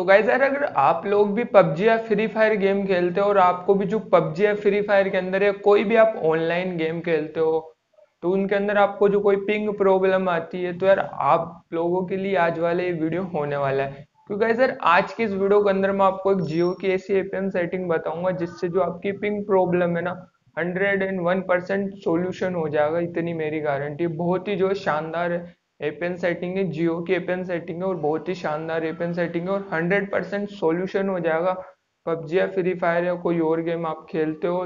तो गाइज यार अगर आप लोग भी PUBG या फ्री फायर गेम खेलते हो और आपको भी जो PUBG या फ्री फायर के अंदर या कोई भी आप ऑनलाइन गेम खेलते हो तो उनके अंदर आपको जो कोई पिंग प्रॉब्लम आती है तो यार आप लोगों के लिए आज वाले ये वीडियो होने वाला है क्योंकि गाइज सर आज के इस वीडियो के अंदर मैं आपको एक जियो की ऐसी एपीएम सेटिंग बताऊंगा जिससे जो आपकी पिंग प्रॉब्लम है ना hundred and one percent solution हो जाएगा इतनी मेरी गारंटी बहुत ही जो शानदार है एपेन सेटिंग है जियो की एपेन सेटिंग है और बहुत ही शानदार एपेन सेटिंग है और 100 परसेंट सोल्यूशन हो जाएगा पबजी या फ्री फायर या कोई और गेम आप खेलते हो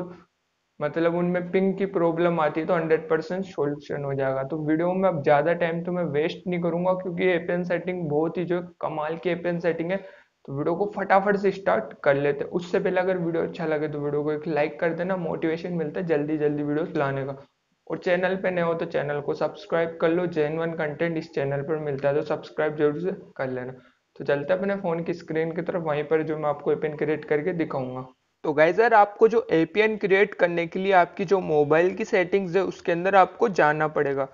मतलब उनमें पिंग की प्रॉब्लम आती है तो 100 परसेंट सोल्यूशन हो जाएगा तो वीडियो में अब ज़्यादा टाइम तो मैं वेस्ट नहीं करूंगा क्योंकि एपेन सेटिंग बहुत ही जो कमाल की एपेन सेटिंग है तो वीडियो को फटाफट से स्टार्ट कर लेते हैं उससे पहले अगर वीडियो अच्छा लगे तो वीडियो को एक लाइक कर देना मोटिवेशन मिलता है जल्दी जल्दी वीडियो लाने का और चैनल पे नए हो तो चैनल को सब्सक्राइब कर लो वन कंटेंट इस चैनल पर मिलता है तो सब्सक्राइब जरूर से कर लेना तो चलते अपने फ़ोन की स्क्रीन की तरफ वहीं पर जो मैं आपको एपीएन क्रिएट करके दिखाऊंगा तो गाइजर आपको जो एपीएन क्रिएट करने के लिए आपकी जो मोबाइल की सेटिंग्स है उसके अंदर आपको जाना पड़ेगा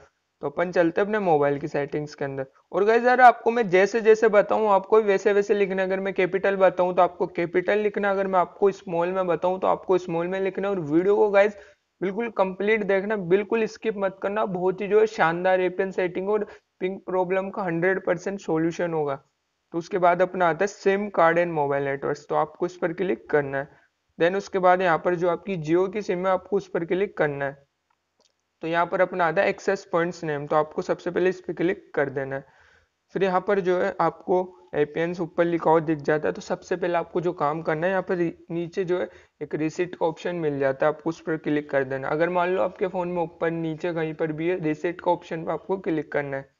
तो अपन चलते अपने मोबाइल की सेटिंग्स के अंदर और गाइज यार आपको मैं जैसे जैसे बताऊं आपको वैसे वैसे लिखना अगर मैं कैपिटल बताऊं तो आपको कैपिटल लिखना अगर मैं आपको स्मॉल में बताऊं तो आपको स्मॉल में लिखना और वीडियो को गाइज बिल्कुल कंप्लीट देखना बिल्कुल स्किप मत करना बहुत ही जो है शानदार एपन सेटिंग और पिंक प्रॉब्लम का 100 परसेंट सोल्यूशन होगा तो उसके बाद अपना आता है SIM card and mobile network तो आपको इस पर क्लिक करना है देन उसके बाद यहाँ पर जो आपकी जियो की सिम है आपको उस पर क्लिक करना है तो यहाँ पर अपना आता है एक्सेस पॉइंट्स नेम तो आपको सबसे पहले इस पर क्लिक कर देना है फिर यहाँ पर जो है आपको एपियंस ऊपर लिखा हुआ दिख जाता है तो सबसे पहले आपको जो काम करना है यहाँ पर नीचे जो है एक रिसिट का ऑप्शन मिल जाता है आपको उस पर क्लिक कर देना अगर मान लो आपके फ़ोन में ऊपर नीचे कहीं पर भी है रिसिट का ऑप्शन पर आपको क्लिक करना है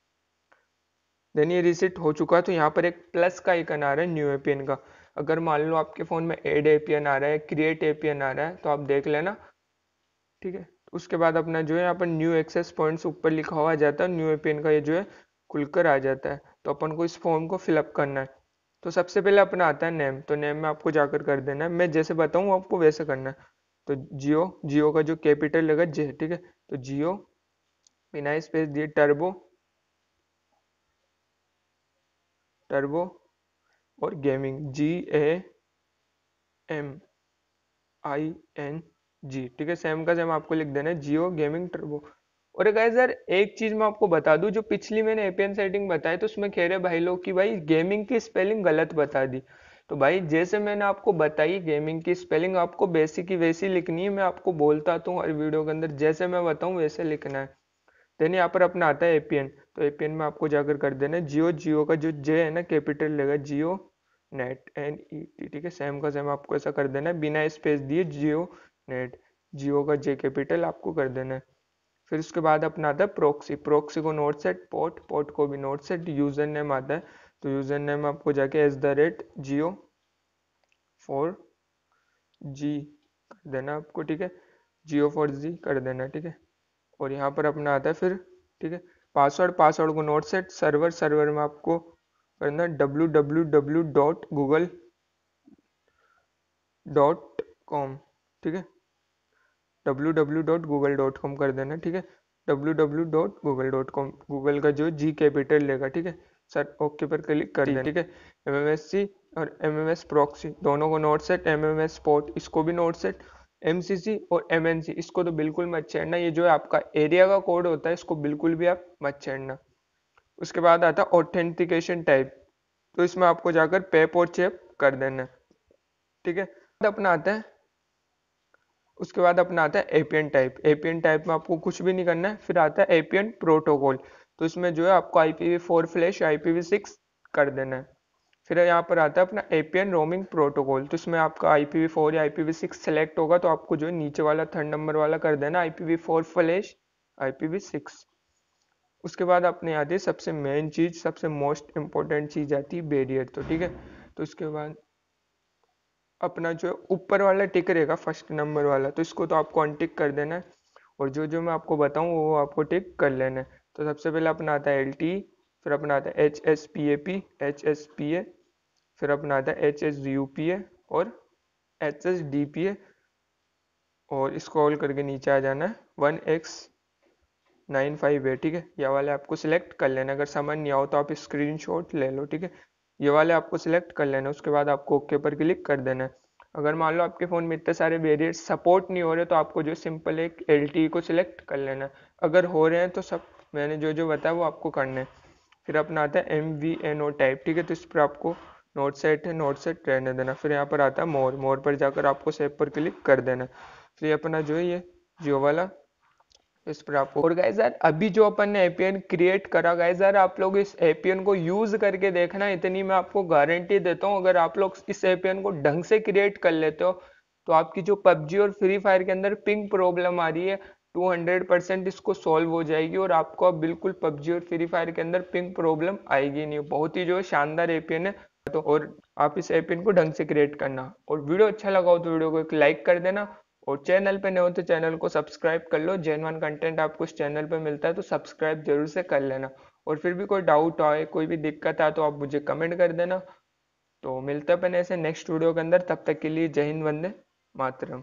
देन ये रिसिट हो चुका है तो यहाँ पर एक प्लस का आइकन आ रहा है न्यू एपियन का अगर मान लो आपके फ़ोन में एड एपियन आ रहा है क्रिएट एपियन आ रहा है तो आप देख लेना ठीक है उसके बाद अपना जो है यहाँ पर न्यू एक्सेस पॉइंट्स ऊपर लिखा हुआ जाता है न्यू एपियन का ये जो है खुलकर आ जाता है तो अपन को इस फॉर्म को फिलअप करना है तो सबसे पहले अपना आता है नेम तो नेम में आपको जाकर कर देना है मैं जैसे बताऊँ आपको वैसे करना है तो जियो जियो का जो कैपिटल लगा जे ठीक है तो जियो बिना स्पेस दिए टर्बो टर्बो और gaming G A M I N G ठीक है सेम का सेम आपको लिख देना है जियो गेमिंग टर्बो और अगर सर एक चीज मैं आपको बता दूं जो पिछली मैंने एपीएन सेटिंग बताई तो उसमें कह रहे भाई लोग कि भाई गेमिंग की स्पेलिंग गलत बता दी तो भाई जैसे मैंने आपको बताई गेमिंग की स्पेलिंग आपको बेसिक की वैसी लिखनी है मैं आपको बोलता तो हर वीडियो के अंदर जैसे मैं बताऊँ वैसे लिखना है देन यहाँ पर अपना आता है एपीएन तो एपीएन में आपको जाकर कर देना जियो जियो का जो जे है ना कैपिटल लेगा Jio net N E T ठीक है सेम का सेम आपको ऐसा कर देना है बिना स्पेस दिए जियो नेट जियो का जे कैपिटल आपको कर देना है फिर उसके बाद अपना आता है प्रोक्सी प्रोक्सी को नोट सेट पोर्ट पोर्ट को भी नोट सेट यूजर नेम आता है तो यूजर नेम आपको जाके at the rate Jio four G कर देना आपको ठीक है जियो फोर जी कर देना ठीक है और यहाँ पर अपना आता है फिर ठीक है पासवर्ड पासवर्ड को नोट सेट सर्वर सर्वर में आपको करना W W W dot Google dot com ठीक है W W dot Google dot com कर देना ठीक है W W dot Google dot com Google का जो जी कैपिटल लेगा ठीक है सर ओके पर क्लिक कर देना ठीक है एम एम एस सी और एम एम एस प्रॉक्सी दोनों को note set M M S sport इसको भी note set M C C और एम एन सी इसको तो बिल्कुल मत छेड़ना ये जो है आपका एरिया का कोड होता है इसको बिल्कुल भी आप मत छेड़ना उसके बाद आता है ऑथेंटिकेशन टाइप तो इसमें आपको जाकर पेप और चेप कर देना ठीक है अपना आता है उसके बाद अपना आता है एपीएन टाइप एपीएन टाइप में आपको कुछ भी नहीं करना है फिर आता है एपियन प्रोटोकॉल तो इसमें जो है आपको IPv four flash IPv six कर देना है फिर यहाँ पर आता है अपना एपियन रोमिंग प्रोटोकॉल तो इसमें आपका आईपीवी फोर या आईपीवी सिक्स सेलेक्ट होगा तो आपको जो है नीचे वाला थर्ड नंबर वाला कर देना IPv four flash IPv six उसके बाद आपने आती है सबसे मेन चीज़ सबसे मोस्ट इंपॉर्टेंट चीज़ आती है बेरियर तो ठीक है तो उसके बाद अपना जो है ऊपर वाला टिक रहेगा फर्स्ट नंबर वाला तो इसको तो आपको अनटिक कर देना है और जो जो मैं आपको बताऊँ वो आपको टिक कर लेना है तो सबसे पहले अपना आता है एल टी फिर अपना आता है H S P A P H S P A फिर अपना आता है H S U P A और H S D P A और स्क्रॉल करके नीचे आ जाना है वन एक्स नाइन फाइव है ठीक है यह वाला आपको सिलेक्ट कर लेना अगर समझ नहीं आओ तो आप शॉट ले लो ठीक है ये वाले आपको सिलेक्ट कर लेना उसके बाद आपको ओके पर क्लिक कर देना है अगर मान लो आपके फ़ोन में इतने सारे वेरियर सपोर्ट नहीं हो रहे तो आपको जो सिंपल एक एल e को सिलेक्ट कर लेना है अगर हो रहे हैं तो सब मैंने जो जो बताया वो आपको करना है फिर अपना आता है M V N O type ठीक है तो इस पर आपको नोट सेट है नोट सेट रहने देना फिर यहाँ पर आता है मोर मोर पर जाकर आपको सेव पर क्लिक कर देना फिर अपना जो है ये जियो वाला इस पर आपको और गाइज यार अभी जो अपन ने एपीएन क्रिएट करा गाइज यार आप लोग इस एपीएन को यूज करके देखना इतनी मैं आपको गारंटी देता हूँ अगर आप लोग इस एपीएन को ढंग से क्रिएट कर लेते हो तो आपकी जो पबजी और फ्री फायर के अंदर पिंक प्रॉब्लम आ रही है 200 परसेंट इसको सॉल्व हो जाएगी और आपको अब बिल्कुल पबजी और फ्री फायर के अंदर पिंक प्रॉब्लम आएगी नहीं बहुत ही जो है शानदार एपीएन है तो और आप इस एपीएन को ढंग से क्रिएट करना और वीडियो अच्छा लगा हो तो वीडियो को एक लाइक कर देना और चैनल पे नए हो तो चैनल को सब्सक्राइब कर लो जेनवन कंटेंट आपको इस चैनल पे मिलता है तो सब्सक्राइब जरूर से कर लेना और फिर भी कोई डाउट आए कोई भी दिक्कत आए तो आप मुझे कमेंट कर देना तो मिलता अपन ऐसे नेक्स्ट वीडियो के अंदर तब तक के लिए जय हिंद वंदे मातरम